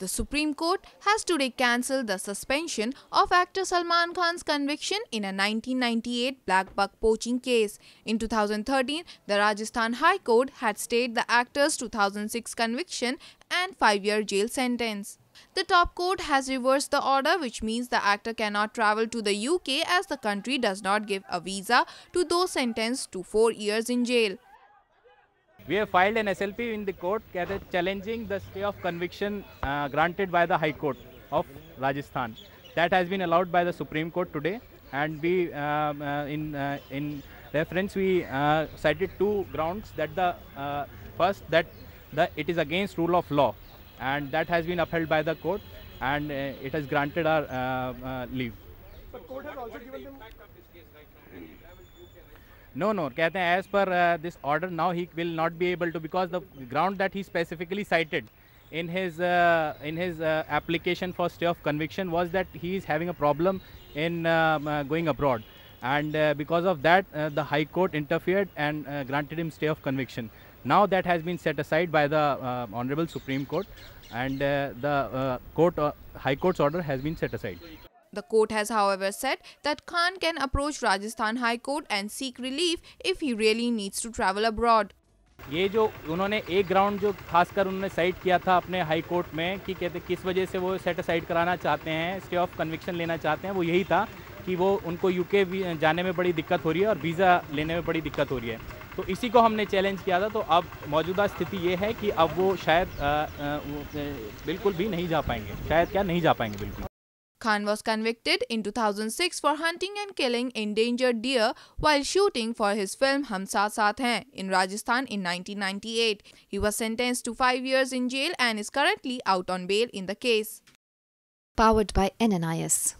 The Supreme Court has today cancelled the suspension of actor Salman Khan's conviction in a 1998 black buck poaching case. In 2013, the Rajasthan High Court had stayed the actor's 2006 conviction and 5-year jail sentence. The top court has reversed the order which means the actor cannot travel to the UK as the country does not give a visa to those sentenced to 4 years in jail. We have filed an SLP in the court challenging the stay of conviction uh, granted by the High Court of Rajasthan. That has been allowed by the Supreme Court today and we uh, uh in, uh, in reference we uh, cited two grounds that the uh, first that the, it is against rule of law and that has been upheld by the court and it has granted our leave. But court has also given them no, no. as per uh, this order now he will not be able to because the ground that he specifically cited in his uh, in his uh, application for stay of conviction was that he is having a problem in um, uh, going abroad and uh, because of that uh, the high court interfered and granted him stay of conviction now that has been set aside by the honorable supreme court and the court high court's order has been set aside The court has, however, said that Khan can approach Rajasthan High Court and seek relief if he really needs to travel abroad. ये जो उन्होंने एक ground जो खासकर उन्होंने side किया था अपने हाई कोर्ट में कि कहते किस वजह से वो सेट साइड कराना चाहते हैं स्टे ऑफ कन्विक्शन लेना चाहते हैं वो यही था कि वो उनको यूके जाने में बड़ी दिक्कत हो रही है और वीज़ा लेने में बड़ी दिक्कत हो रही है तो इसी को हमने चैलेंज किया था तो अब मौजूदा स्थिति ये है कि अब वो शायद आ, आ, बिल्कुल भी नहीं जा पाएंगे शायद क्या नहीं जा पाएंगे बिल्कुल Khan was convicted in 2006 for hunting and killing endangered deer while shooting for his film Hum Saath Hain in Rajasthan in 1998. He was sentenced to five years in jail and is currently out on bail in the case. Powered by NNIS.